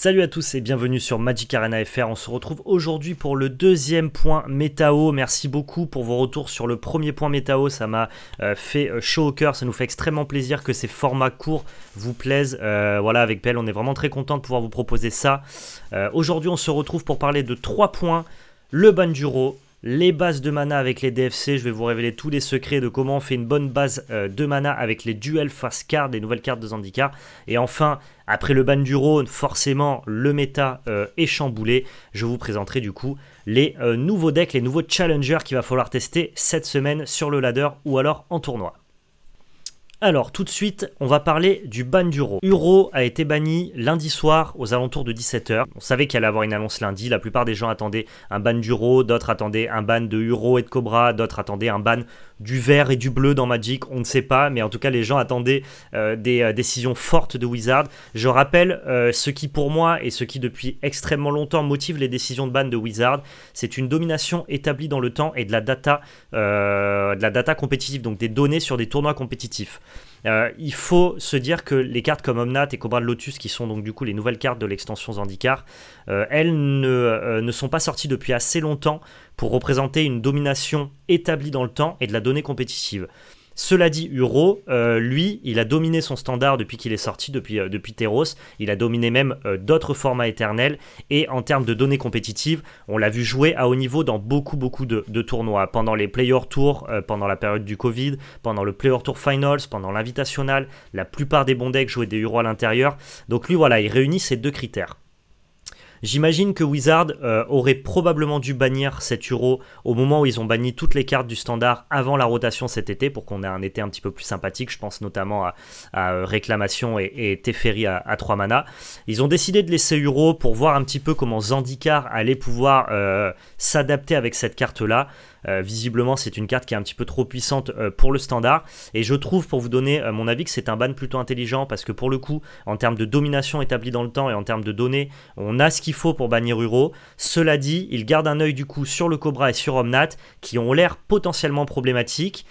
Salut à tous et bienvenue sur Magic Arena FR. On se retrouve aujourd'hui pour le deuxième point métao. Merci beaucoup pour vos retours sur le premier point métao. Ça m'a euh, fait euh, chaud au cœur. Ça nous fait extrêmement plaisir que ces formats courts vous plaisent. Euh, voilà, avec Pelle on est vraiment très content de pouvoir vous proposer ça. aujourd'hui, on se retrouve pour parler de trois points. Le Banduro les bases de mana avec les DFC. Je vais vous révéler tous les secrets de comment on fait une bonne base euh, de mana avec les duels face cards, les nouvelles cartes de handicap Et enfin, après le ban du Rhône, forcément, le méta euh, est chamboulé. Je vous présenterai du coup les euh, nouveaux decks, les nouveaux challengers qu'il va falloir tester cette semaine sur le ladder ou alors en tournoi. Alors tout de suite, on va parler du ban d'Uro. Uro a été banni lundi soir aux alentours de 17h. On savait qu'il allait avoir une annonce lundi, la plupart des gens attendaient un ban d'Uro, d'autres attendaient un ban de Uro et de Cobra, d'autres attendaient un ban du vert et du bleu dans Magic, on ne sait pas, mais en tout cas les gens attendaient euh, des euh, décisions fortes de Wizard. Je rappelle euh, ce qui pour moi et ce qui depuis extrêmement longtemps motive les décisions de ban de Wizard, c'est une domination établie dans le temps et de la de la data compétitive, donc des données sur des tournois compétitifs. Euh, il faut se dire que les cartes comme Omnat et Cobra de Lotus, qui sont donc du coup les nouvelles cartes de l'extension Zandikar, euh, elles ne, euh, ne, sont pas sorties depuis assez longtemps pour représenter une domination établie dans le temps et de la donnée compétitive. Cela dit, Uro, euh, lui, il a dominé son standard depuis qu'il est sorti, depuis, euh, Teros, Il a dominé même euh, d'autres formats éternels. Et en termes de données compétitives, on l'a vu jouer à haut niveau dans beaucoup, beaucoup de, de tournois. Pendant les Player Tours, pendant la période du Covid, pendant le Player Tour Finals, pendant l'Invitational, la plupart des bons decks jouaient des Uro à l'intérieur. Donc lui, voilà, il réunit ces deux critères. J'imagine que Wizard euh, aurait probablement dû bannir cet euro au moment où ils ont banni toutes les cartes du standard avant la rotation cet été pour qu'on ait un été un petit peu plus sympathique. Je pense notamment à, euh, Réclamation et, Teferi à, 3 mana. Ils ont décidé de laisser euro pour voir un petit peu comment Zandikar allait pouvoir euh, s'adapter avec cette carte-là. Euh, visiblement, c'est une carte qui est un petit peu trop puissante euh, pour le standard. Et je trouve, pour vous donner euh, mon avis, que c'est un ban plutôt intelligent parce que pour le coup, en termes de domination établie dans le temps et en termes de données, on a ce qu'il faut pour bannir Uro. Cela dit, il garde un œil du coup sur le Cobra et sur Omnat qui ont l'air potentiellement problématiques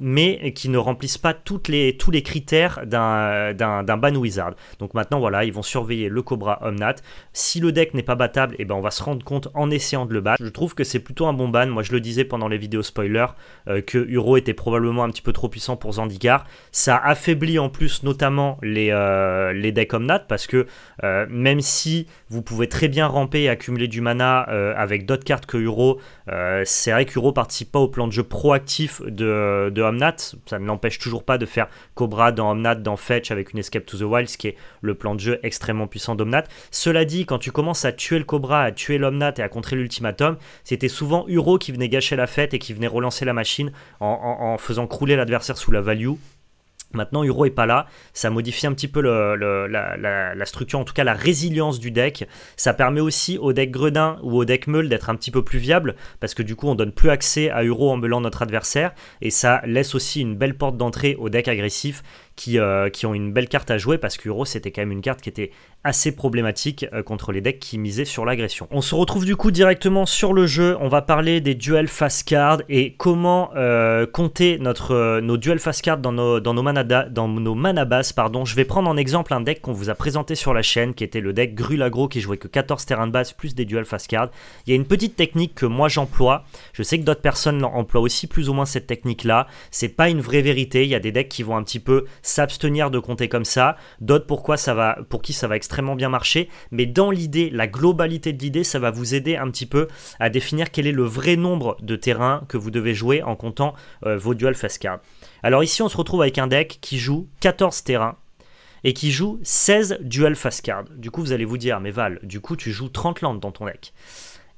mais qui ne remplissent pas toutes les, tous les critères d'un ban wizard. Donc maintenant, voilà, ils vont surveiller le Cobra Omnat. Si le deck n'est pas battable, eh ben, on va se rendre compte en essayant de le battre. Je trouve que c'est plutôt un bon ban. Moi, je le disais pendant les vidéos spoiler, euh, que Uro était probablement un petit peu trop puissant pour Zandigar Ça affaiblit en plus notamment les, euh, les decks Omnat, parce que euh, même si vous pouvez très bien ramper et accumuler du mana avec d'autres cartes que Uro, c'est vrai qu'Uro participe pas au plan de jeu proactif de euh, de Omnat. Ça ne l'empêche toujours pas de faire Cobra dans Omnat, dans Fetch avec une Escape to the Wild, ce qui est le plan de jeu extrêmement puissant d'Omnat. Cela dit, quand tu commences à tuer le Cobra, à tuer l'Omnat et à contrer l'Ultimatum, c'était souvent Uro qui venait gâcher la fête et qui venait relancer la machine en, en faisant crouler l'adversaire sous la value Maintenant, Uro est pas là, ça modifie un petit peu la, structure, en tout cas la résilience du deck. Ça permet aussi au deck Gredin ou au deck Meul d'être un petit peu plus viable, parce que du coup, on donne plus accès à Uro en meulant notre adversaire, et ça laisse aussi une belle porte d'entrée au deck agressif euh, qui, ont une belle carte à jouer parce qu'Uro c'était quand même une carte qui était assez problématique euh, contre les decks qui misaient sur l'agression. On se retrouve du coup directement sur le jeu, on va parler des duels fast card et comment euh, compter notre, nos duels fast card dans nos, dans nos, dans nos manabas. Pardon. Je vais prendre en exemple un deck qu'on vous a présenté sur la chaîne qui était le deck Grulagro qui jouait que 14 terrains de base plus des duels fast card. Il y a une petite technique que moi j'emploie, je sais que d'autres personnes emploient aussi plus ou moins cette technique là, c'est pas une vraie vérité, il y a des decks qui vont un petit peu s'abstenir de compter comme ça, d'autres pourquoi ça va, pour qui ça va extrêmement bien marcher, mais dans l'idée, la globalité de l'idée, ça va vous aider un petit peu à définir quel est le vrai nombre de terrains que vous devez jouer en comptant euh, vos duels face cards. Alors ici, on se retrouve avec un deck qui joue 14 terrains et qui joue 16 duels face cards. Du coup, vous allez vous dire, mais Val, du coup, tu joues 30 landes dans ton deck.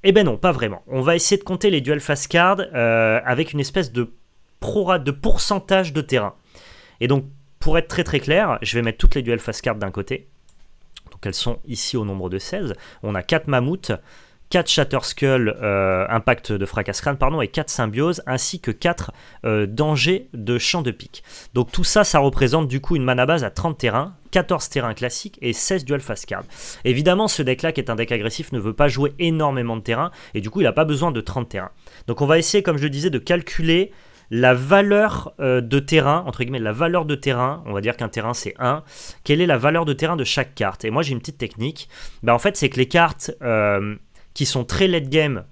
Eh ben non, pas vraiment. On va essayer de compter les duels face cards euh, avec une espèce de de pourcentage de terrain. Et donc pour être très très clair, je vais mettre toutes les duels face cards d'un côté. Donc elles sont ici au nombre de 16. On a 4 mammouths, 4 Shatter Skull, euh, impact de fracas crâne, pardon, et 4 symbioses, ainsi que 4 euh, dangers de champ de pique. Donc tout ça, ça représente du coup une mana base à 30 terrains, 14 terrains classiques et 16 duels face card. Évidemment, ce deck-là, qui est un deck agressif, ne veut pas jouer énormément de terrains, et du coup, il n'a pas besoin de 30 terrains. Donc on va essayer, comme je le disais, de calculer la valeur euh, de terrain, entre guillemets, la valeur de terrain, on va dire qu'un terrain c'est 1, quelle est la valeur de terrain de chaque carte Et moi j'ai une petite technique, ben, en fait c'est que les cartes euh, qui sont très late game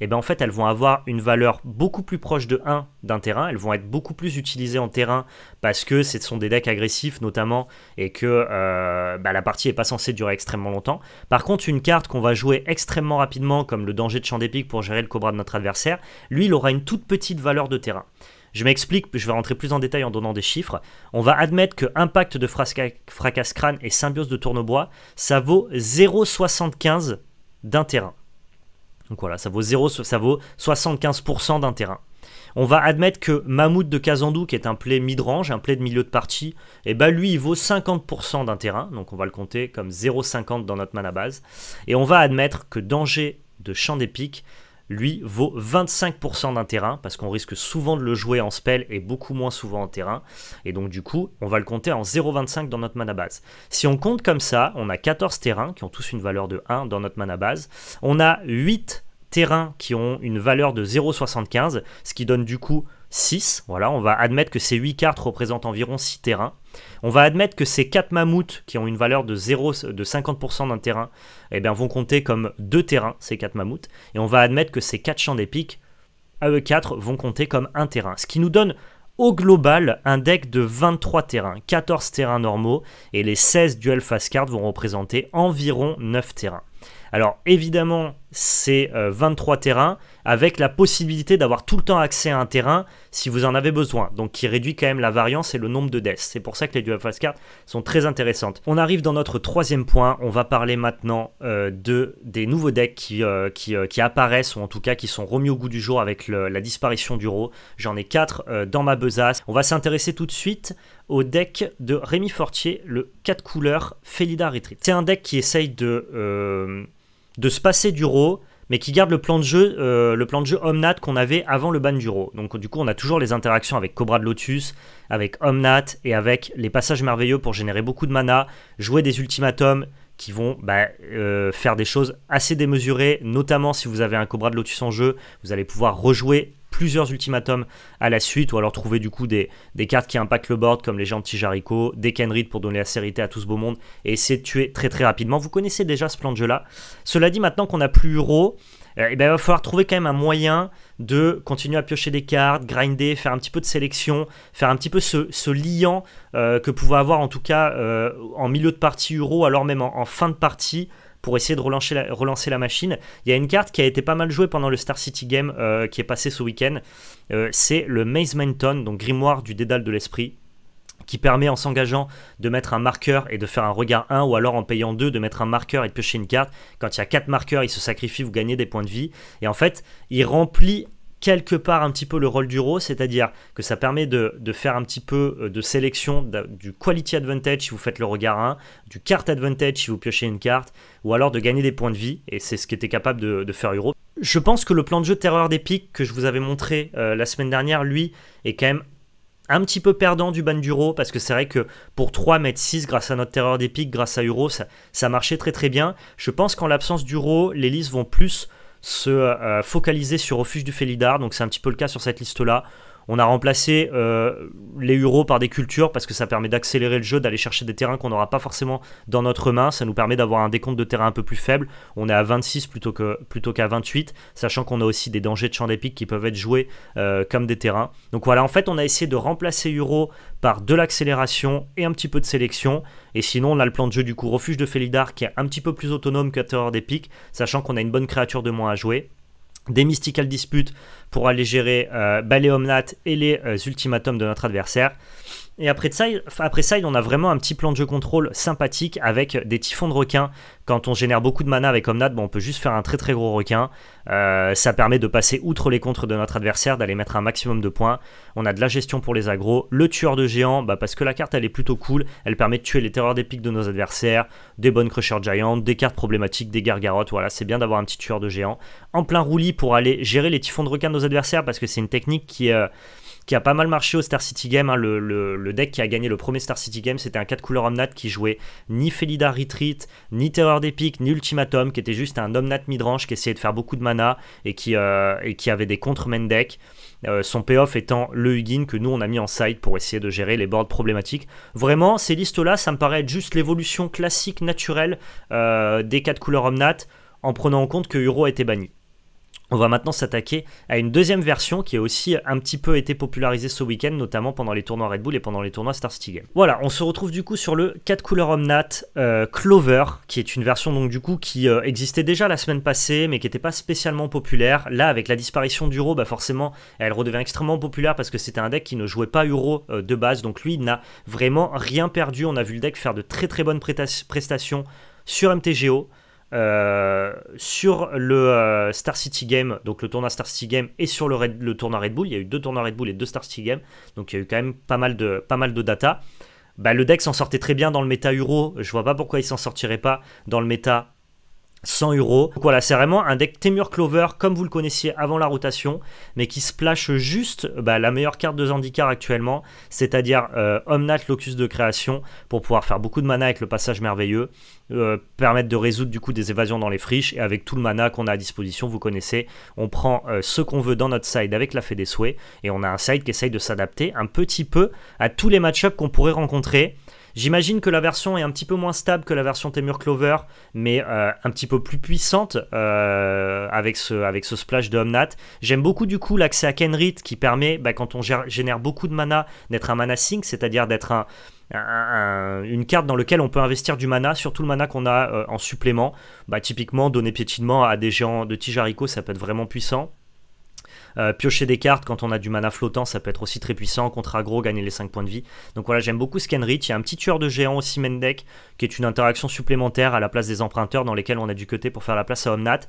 et eh bien en fait elles vont avoir une valeur beaucoup plus proche de 1 d'un terrain, elles vont être beaucoup plus utilisées en terrain parce que ce sont des decks agressifs notamment et que euh, bah, la partie n'est pas censée durer extrêmement longtemps. Par contre une carte qu'on va jouer extrêmement rapidement comme le danger de champ d'épique pour gérer le cobra de notre adversaire, lui il aura une toute petite valeur de terrain. Je m'explique, je vais rentrer plus en détail en donnant des chiffres. On va admettre que Impact de Fracas Crâne et Symbiose de Tournebois, ça vaut 0,75 d'un terrain. Donc voilà, ça vaut, 0, ça vaut 75% d'un terrain. On va admettre que Mahmoud de Kazandou, qui est un play mid-range, un play de milieu de partie, et eh ben, lui, il vaut 50% d'un terrain, donc on va le compter comme 0,50 dans notre mana base. Et on va admettre que Danger de Champ des lui, vaut 25% d'un terrain, parce qu'on risque souvent de le jouer en spell et beaucoup moins souvent en terrain. Et donc du coup, on va le compter en 0,25 dans notre mana base. Si on compte comme ça, on a 14 terrains qui ont tous une valeur de 1 dans notre mana base. On a 8 terrains qui ont une valeur de 0,75, ce qui donne du coup 6. Voilà, on va admettre que ces 8 cartes représentent environ 6 terrains. On va admettre que ces 4 mammouths qui ont une valeur de, 0, de 50% d'un terrain eh vont compter comme 2 terrains, ces 4 mammouths. Et on va admettre que ces 4 champs d'épiques, à 4, vont compter comme 1 terrain. Ce qui nous donne au global un deck de 23 terrains, 14 terrains normaux et les 16 duels face cards vont représenter environ 9 terrains. Alors évidemment, c'est euh, 23 terrains avec la possibilité d'avoir tout le temps accès à un terrain si vous en avez besoin. Donc qui réduit quand même la variance et le nombre de deaths. C'est pour ça que les dual face cards sont très intéressantes. On arrive dans notre troisième point. On va parler maintenant euh, de, des nouveaux decks qui, euh, qui, apparaissent ou en tout cas qui sont remis au goût du jour avec la disparition du Ro. J'en ai 4 dans ma besace. On va s'intéresser tout de suite au deck de Rémi Fortier, le 4 couleurs Felida Retreat. C'est un deck qui essaye de de se passer du Raw, mais qui garde le plan de jeu, euh, le plan de jeu Omnat qu'on avait avant le ban du Raw. Donc du coup, on a toujours les interactions avec Cobra de Lotus, avec Omnat et avec les passages merveilleux pour générer beaucoup de mana, jouer des ultimatums qui vont bah, euh, faire des choses assez démesurées, notamment si vous avez un Cobra de Lotus en jeu, vous allez pouvoir rejouer plusieurs ultimatums à la suite, ou alors trouver du coup des, cartes qui impactent le board, comme les gentils Jarico, des Kenrid pour donner la sérité à tout ce beau monde, et essayer de tuer très très rapidement. Vous connaissez déjà ce plan de jeu-là. Cela dit, maintenant qu'on n'a plus Euro, euh, eh ben, il va falloir trouver quand même un moyen de continuer à piocher des cartes, grinder, faire un petit peu de sélection, faire un petit peu ce, ce liant euh, que pouvait avoir en tout cas euh, en milieu de partie euro, alors même en fin de partie pour essayer de relancer la, machine. Il y a une carte qui a été pas mal jouée pendant le Star City Game euh, qui est passé ce week-end. Euh, c'est le Maze Manton, donc grimoire du dédale de l'esprit qui permet en s'engageant de mettre un marqueur et de faire un regard 1 ou alors en payant 2 de mettre un marqueur et de piocher une carte. Quand il y a 4 marqueurs, il se sacrifie, vous gagnez des points de vie. Et en fait, il remplit quelque part un petit peu le rôle du c'est-à-dire que ça permet de, faire un petit peu euh, de sélection du quality advantage si vous faites le regard 1, du Card advantage si vous piochez une carte, ou alors de gagner des points de vie, et c'est ce qu'était capable de, faire Euro. Je pense que le plan de jeu Terreur des Pics que je vous avais montré euh, la semaine dernière, lui, est quand même un petit peu perdant du ban d'Uro, parce que c'est vrai que pour 3 mètres 6 grâce à notre terreur des pics, grâce à Euro, ça, marchait très très bien. Je pense qu'en l'absence d'Uro, les listes vont plus se euh, focaliser sur Refuge du Félidar. Donc c'est un petit peu le cas sur cette liste-là. On a remplacé euh, les euros par des cultures parce que ça permet d'accélérer le jeu, d'aller chercher des terrains qu'on n'aura pas forcément dans notre main. Ça nous permet d'avoir un décompte de terrain un peu plus faible. On est à 26 plutôt qu'à plutôt 28, sachant qu'on a aussi des dangers de champ d'épique qui peuvent être joués euh, comme des terrains. Donc voilà, en fait, on a essayé de remplacer euros par de l'accélération et un petit peu de sélection. Et sinon, on a le plan de jeu du coup refuge de Felidar qui est un petit peu plus autonome que Terreur des sachant qu'on a une bonne créature de moins à jouer des mystical disputes pour aller gérer euh, et les euh, ultimatums de notre adversaire. Et après Side, après on a vraiment un petit plan de jeu contrôle sympathique avec des typhons de requins. Quand on génère beaucoup de mana avec Omnad, on peut juste faire un très très gros requin. Euh, ça permet de passer outre les contres de notre adversaire, d'aller mettre un maximum de points. On a de la gestion pour les agros. Le tueur de géant, bah, parce que la carte elle est plutôt cool. Elle permet de tuer les terreurs des pics de nos adversaires, des bonnes crushers giants, des cartes problématiques, des gargarottes. Voilà, c'est bien d'avoir un petit tueur de géant En plein roulis pour aller gérer les typhons de requins de nos adversaires parce que c'est une technique qui est. Euh, qui a pas mal marché au Star City Game. Hein. le, deck qui a gagné le premier Star City Game, c'était un 4 couleurs Omnat qui jouait ni Felida Retreat, ni Terror d'Epic, ni Ultimatum, qui était juste un Omnat midrange qui essayait de faire beaucoup de mana et qui, euh, avait des contre-main deck. Euh, son payoff étant le Huguin que nous on a mis en side pour essayer de gérer les boards problématiques. Vraiment, ces listes-là, ça me paraît être juste l'évolution classique, naturelle euh, des 4 couleurs Omnat en prenant en compte que euro a été banni. On va maintenant s'attaquer à une deuxième version qui a aussi un petit peu été popularisée ce week-end, notamment pendant les tournois Red Bull et pendant les tournois Star City Game. Voilà, on se retrouve du coup sur le 4 couleurs Omnat euh, Clover, qui est une version donc du coup qui euh, existait déjà la semaine passée, mais qui n'était pas spécialement populaire. Là, avec la disparition d'Uro, bah forcément, elle redevient extrêmement populaire parce que c'était un deck qui ne jouait pas Uro euh, de base, donc lui, n'a vraiment rien perdu. On a vu le deck faire de très très bonnes prestations sur MTGO. Euh, sur le euh, Star City Game, donc le tournoi Star City Game, et sur le, tournoi Red Bull. Il y a eu deux tournois Red Bull et deux Star City Game, donc il y a eu quand même pas mal de, pas mal de data. Bah, le deck s'en sortait très bien dans le méta Euro. Je vois pas pourquoi il s'en sortirait pas dans le méta 100 euros. Donc voilà, c'est vraiment un deck Temur Clover comme vous le connaissiez avant la rotation, mais qui splash juste bah, la meilleure carte de Zandikar actuellement, c'est-à-dire euh, Omnat Locus de création, pour pouvoir faire beaucoup de mana avec le passage merveilleux, euh, permettre de résoudre du coup des évasions dans les friches, et avec tout le mana qu'on a à disposition, vous connaissez, on prend euh, ce qu'on veut dans notre side avec la fée des souhaits, et on a un side qui essaye de s'adapter un petit peu à tous les match-ups qu'on pourrait rencontrer. J'imagine que la version est un petit peu moins stable que la version Temur Clover, mais euh, un petit peu plus puissante euh, avec, ce, avec ce splash de Omnat. J'aime beaucoup du coup l'accès à Kenrit qui permet, bah, quand on génère beaucoup de mana, d'être un mana sync, c'est-à-dire d'être une carte dans laquelle on peut investir du mana, surtout le mana qu'on a euh, en supplément. Bah, typiquement, donner piétinement à des géants de Tijarico, ça peut être vraiment puissant. Euh, piocher des cartes quand on a du mana flottant, ça peut être aussi très puissant. Contre aggro, gagner les 5 points de vie. Donc voilà, j'aime beaucoup Scanrit. Il y a un petit tueur de géant aussi, deck, qui est une interaction supplémentaire à la place des emprunteurs dans lesquels on a du côté pour faire la place à Omnat.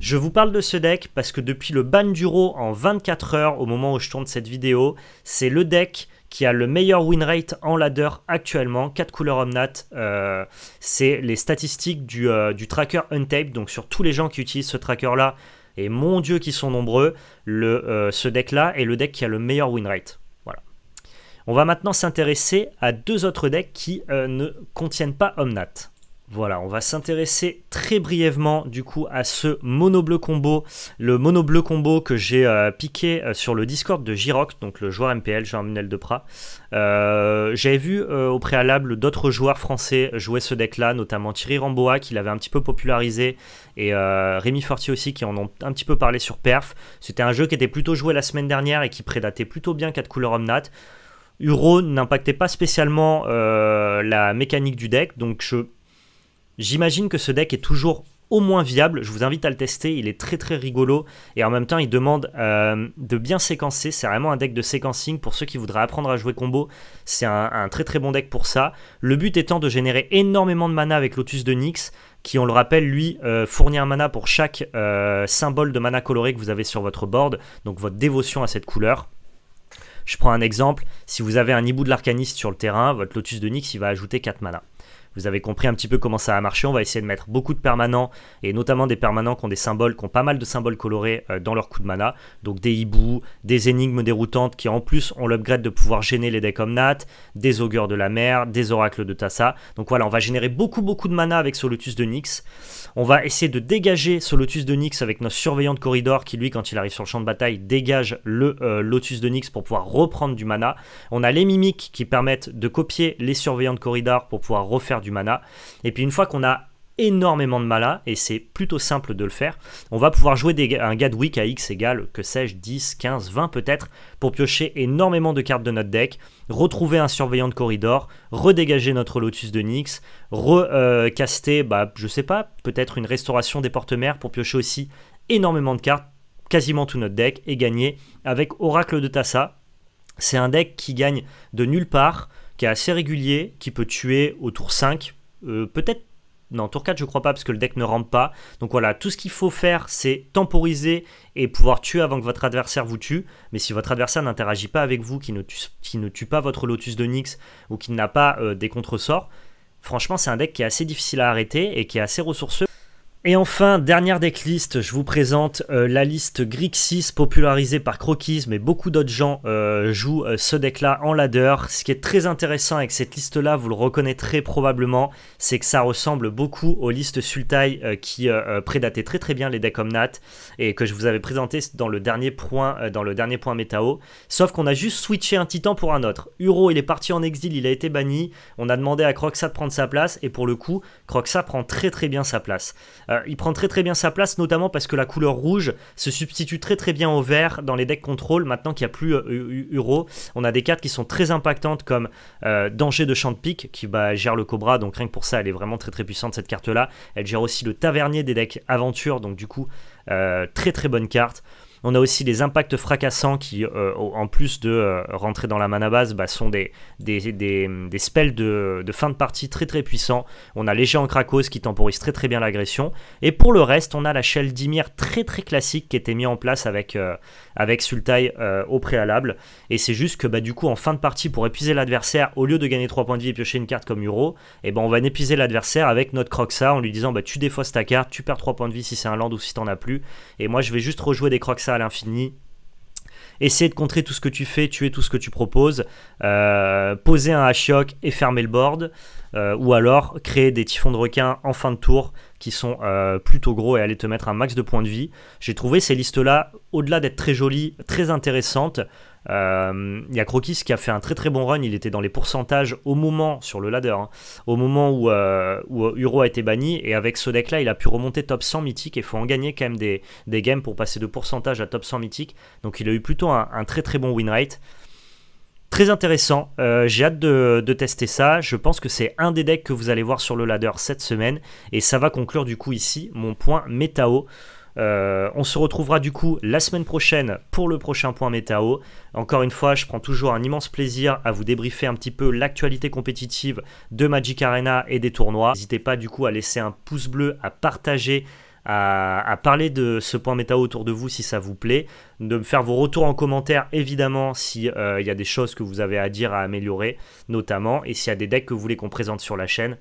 Je vous parle de ce deck parce que depuis le ban d'Uro en 24 heures, au moment où je tourne cette vidéo, c'est le deck qui a le meilleur win rate en ladder actuellement, 4 couleurs Omnat. Euh, c'est les statistiques du, euh, du tracker Untape. Donc sur tous les gens qui utilisent ce tracker-là, et mon dieu, qui sont nombreux, euh, ce deck-là est le deck qui a le meilleur win rate. Voilà. On va maintenant s'intéresser à deux autres decks qui euh, ne contiennent pas Omnat. Voilà, on va s'intéresser très brièvement du coup à ce mono bleu combo, le mono bleu combo que j'ai euh, piqué euh, sur le Discord de Giroc, donc le joueur MPL Jean-Munel Deprat. Euh, j'avais vu au préalable d'autres joueurs français jouer ce deck-là, notamment Thierry Ramboa qui l'avait un petit peu popularisé et Rémi Forti aussi qui en ont un petit peu parlé sur Perf. C'était un jeu qui était plutôt joué la semaine dernière et qui prédatait plutôt bien 4 couleurs Omnat. Uro n'impactait pas spécialement la mécanique du deck, donc je J'imagine que ce deck est toujours au moins viable. Je vous invite à le tester. Il est très très rigolo et en même temps il demande euh, de bien séquencer. C'est vraiment un deck de séquencing pour ceux qui voudraient apprendre à jouer combo. C'est un, très très bon deck pour ça. Le but étant de générer énormément de mana avec Lotus de Nyx qui, on le rappelle, lui euh, fournit un mana pour chaque euh, symbole de mana coloré que vous avez sur votre board, donc votre dévotion à cette couleur. Je prends un exemple, si vous avez un hibou de l'arcaniste sur le terrain, votre lotus de Nyx, il va ajouter 4 mana. Vous avez compris un petit peu comment ça a marché. On va essayer de mettre beaucoup de permanents et notamment des permanents qui ont des symboles, qui ont pas mal de symboles colorés euh, dans leur coup de mana. Donc des hiboux, des énigmes déroutantes qui en plus ont l'upgrade de pouvoir gêner les decks Omnat, des augures de la mer, des oracles de Tassa. Donc voilà, on va générer beaucoup beaucoup de mana avec ce Lotus de Nyx. On va essayer de dégager ce Lotus de Nyx avec notre surveillant de corridor qui lui, quand il arrive sur le champ de bataille, dégage le euh, Lotus de Nyx pour pouvoir reprendre du mana. On a les mimiques qui permettent de copier les surveillants de corridor pour pouvoir refaire du du mana. Et puis une fois qu'on a énormément de mana, et c'est plutôt simple de le faire, on va pouvoir jouer des, un Gadwick à X égale, que sais-je, 10, 15, 20 peut-être, pour piocher énormément de cartes de notre deck, retrouver un surveillant de corridor, redégager notre Lotus de Nyx, recaster, euh, bah, je sais pas, peut-être une restauration des portes mères pour piocher aussi énormément de cartes, quasiment tout notre deck, et gagner avec Oracle de Tassa. C'est un deck qui gagne de nulle part, qui est assez régulier, qui peut tuer au tour 5, euh, peut-être non, tour 4 je crois pas parce que le deck ne rentre pas. Donc voilà, tout ce qu'il faut faire c'est temporiser et pouvoir tuer avant que votre adversaire vous tue. Mais si votre adversaire n'interagit pas avec vous, qui ne, tue, pas votre Lotus de Nyx ou qui n'a pas euh, des contresorts, franchement c'est un deck qui est assez difficile à arrêter et qui est assez ressourceux. Et enfin, dernière decklist, je vous présente euh, la liste Grixis popularisée par Croquis, mais beaucoup d'autres gens euh, jouent euh, ce deck-là en ladder. Ce qui est très intéressant avec cette liste-là, vous le reconnaîtrez probablement, c'est que ça ressemble beaucoup aux listes Sultai qui prédataient très très bien les decks Omnat et que je vous avais présenté dans le dernier point, dans le dernier point métao. Sauf qu'on a juste switché un titan pour un autre. Uro, il est parti en exil, il a été banni. On a demandé à Croxa de prendre sa place et pour le coup, Croxa prend très très bien sa place il prend très très bien sa place, notamment parce que la couleur rouge se substitue très très bien au vert dans les decks contrôle. Maintenant qu'il n'y a plus euro. Euh, on a des cartes qui sont très impactantes comme euh, Danger de Champ de Pique qui bah, gère le Cobra, donc rien que pour ça, elle est vraiment très très puissante cette carte là. Elle gère aussi le Tavernier des decks Aventure, donc du coup, euh, très très bonne carte. On a aussi les impacts fracassants qui, euh, en plus de euh, rentrer dans la mana base, bah, sont des, des, spells de, fin de partie très très puissants. On a léger en Krakos qui temporise très très bien l'agression. Et pour le reste, on a la shell Dimir très très classique qui était mise en place avec, euh, Sultai au préalable. Et c'est juste que bah, du coup, en fin de partie, pour épuiser l'adversaire, au lieu de gagner 3 points de vie et piocher une carte comme Euro, et eh ben, on va épuiser l'adversaire avec notre Croxa en lui disant bah, tu défausses ta carte, tu perds 3 points de vie si c'est un land ou si t'en as plus. Et moi, je vais juste rejouer des Croxa à l'infini. Essayer de contrer tout ce que tu fais, tuer tout ce que tu proposes, euh, poser un hachoc et fermer le board, euh, ou alors créer des typhons de requins en fin de tour qui sont euh, plutôt gros et aller te mettre un max de points de vie. J'ai trouvé ces listes-là, au-delà d'être très jolies, très intéressantes. Euh, il y a Croquis qui a fait un très très bon run. Il était dans les pourcentages au moment, sur le ladder, hein, au moment où, euh, Uro a été banni. Et avec ce deck là, il a pu remonter top 100 mythique. Et il faut en gagner quand même des, games pour passer de pourcentage à top 100 mythique. Donc il a eu plutôt un, très très bon win rate. Très intéressant, euh, j'ai hâte de, de, tester ça. Je pense que c'est un des decks que vous allez voir sur le ladder cette semaine. Et ça va conclure du coup ici mon point métao. Euh, on se retrouvera du coup la semaine prochaine pour le prochain point métao Encore une fois, je prends toujours un immense plaisir à vous débriefer un petit peu l'actualité compétitive de Magic Arena et des tournois. N'hésitez pas du coup à laisser un pouce bleu, à partager à, parler de ce point métao autour de vous si ça vous plaît, de me faire vos retours en commentaire évidemment si euh, il y a des choses que vous avez à dire, à améliorer notamment, et s'il y a des decks que vous voulez qu'on présente sur la chaîne.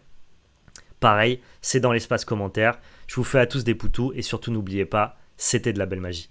Pareil, c'est dans l'espace commentaire. Je vous fais à tous des poutous et surtout n'oubliez pas, c'était de la belle magie.